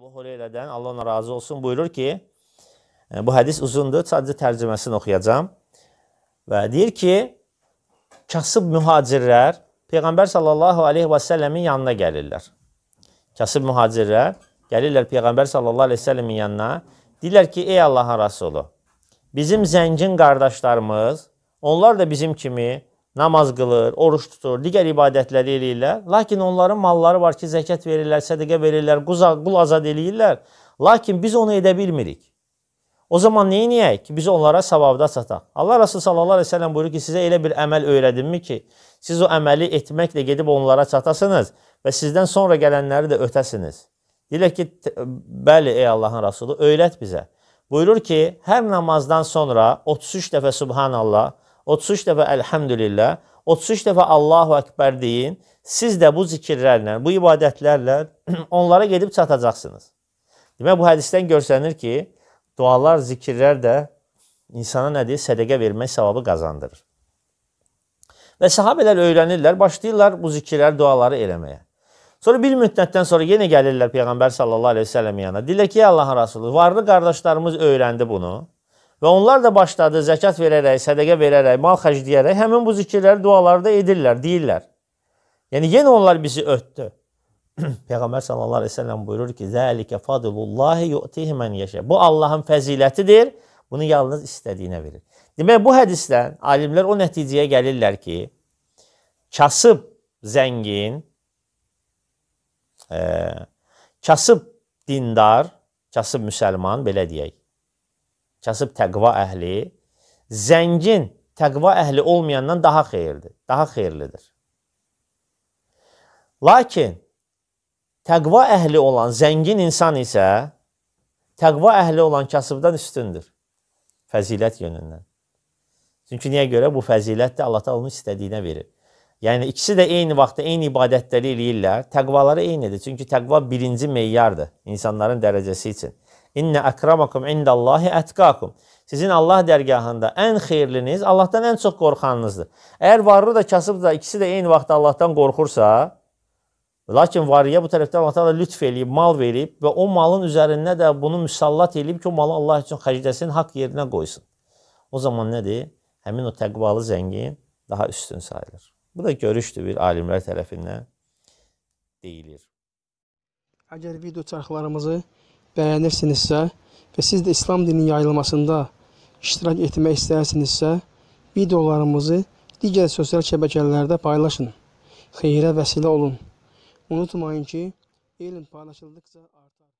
Abu Hureyre'dən Allah ona razı olsun buyurur ki, e, bu hədis uzundur, sadəcə tərcüməsini oxuyacam. Və deyir ki, kasıb mühacirlər Peyğəmbər sallallahu aleyhi və səlləmin yanına gəlirlər. Kasıb mühacirlər gəlirlər Peyğəmbər sallallahu aleyhi və səlləmin yanına. Deyirlər ki, ey Allahın Rasulü, bizim zəngin qardaşlarımız, onlar da bizim kimi namaz qılır, oruç tutur, digər ibadətləri eləyirlər. Lakin onların malları var ki, zəkat verirlər, sədəqə verirlər, qul azad eləyirlər. Lakin biz onu edə bilmirik. O zaman neyə niyək ki, biz onlara savabda çataq. Allah Rasulü sallallahu aleyhi ve sellem buyurur ki, sizə elə bir əməl öyrədimmi ki, siz o əməli etməklə gedib onlara çatasınız və sizdən sonra gələnləri də ötəsiniz. Deyirlər ki, bəli ey Allahın Rasulü, öyrət bizə. Buyurur ki, hər namazdan sonra 33 dəfə Subhanallah, 33 dəfə Elhamdülillah, 33 dəfə Allahu Ekber deyin. Siz də bu zikirlərlə, bu ibadətlərlə onlara gedib çatacaqsınız. Demək, bu hədisdən görsənir ki, dualar, zikirlər də insana nədir? Sədəqə vermək savabı qazandırır. Və sahabələr öyrənirlər, başlayırlar bu zikirlər, duaları eləməyə. Sonra bir müddətdən sonra yenə gəlirlər Peyğəmbər sallallahu əleyhi və səlləm yanına. Deyirlər ki, ey Allahın Rasulü, varlı qardaşlarımız öyrəndi bunu. Və onlar da başladı zəkat verərək, sədəqə verərək, mal xərcləyərək həmin bu zikirləri dualarda edirlər, deyirlər. Yəni yenə onlar bizi ötdü. Peyğəmbər sallallahu əleyhi və səlləm buyurur ki: "Zəlikə fadlullahi yu'tihi men yasha." Bu Allahın fəzilətidir. Bunu yalnız istədiyinə verir. Demək bu hədisdən alimlər o nəticəyə gəlirlər ki, kasıb zəngin, e, kasıb dindar, kasıb müsəlman belə deyək kasıb təqva əhli zəngin təqva əhli olmayandan daha xeyirdir, daha xeyirlidir. Lakin təqva əhli olan zəngin insan isə təqva əhli olan kasıbdan üstündür fəzilət yönündən. Çünki niyə görə bu fəzilət də Allah Taala'nın istədiyinə verir. Yəni ikisi də eyni vaxtda eyni ibadətləri eləyirlər. Təqvaları eynidir. Çünki təqva birinci meyardır insanların dərəcəsi üçün. İnne akramakum indallahi etkakum. Sizin Allah dərgahında ən xeyirliniz Allahdan ən çox qorxanınızdır. Əgər varlı da kasıb da ikisi də eyni vaxtda Allahdan qorxursa, lakin varıya bu tərəfdə Allah Taala lütf eləyib, mal verib və o malın üzərində də bunu müsallat eləyib ki, o malı Allah üçün xərcləsin, haqq yerinə qoysun. O zaman nədir? Həmin o təqvalı zəngin daha üstün sayılır. Bu da görüşdür bir alimlər tərəfindən deyilir. Əgər video çarxlarımızı bəyənirsinizsə və siz də İslam dininin yayılmasında iştirak etmək istəyirsinizsə, videolarımızı digər sosial şəbəkələrdə paylaşın. Xeyrə vəsilə olun. Unutmayın ki, elm paylaşıldıqca artar.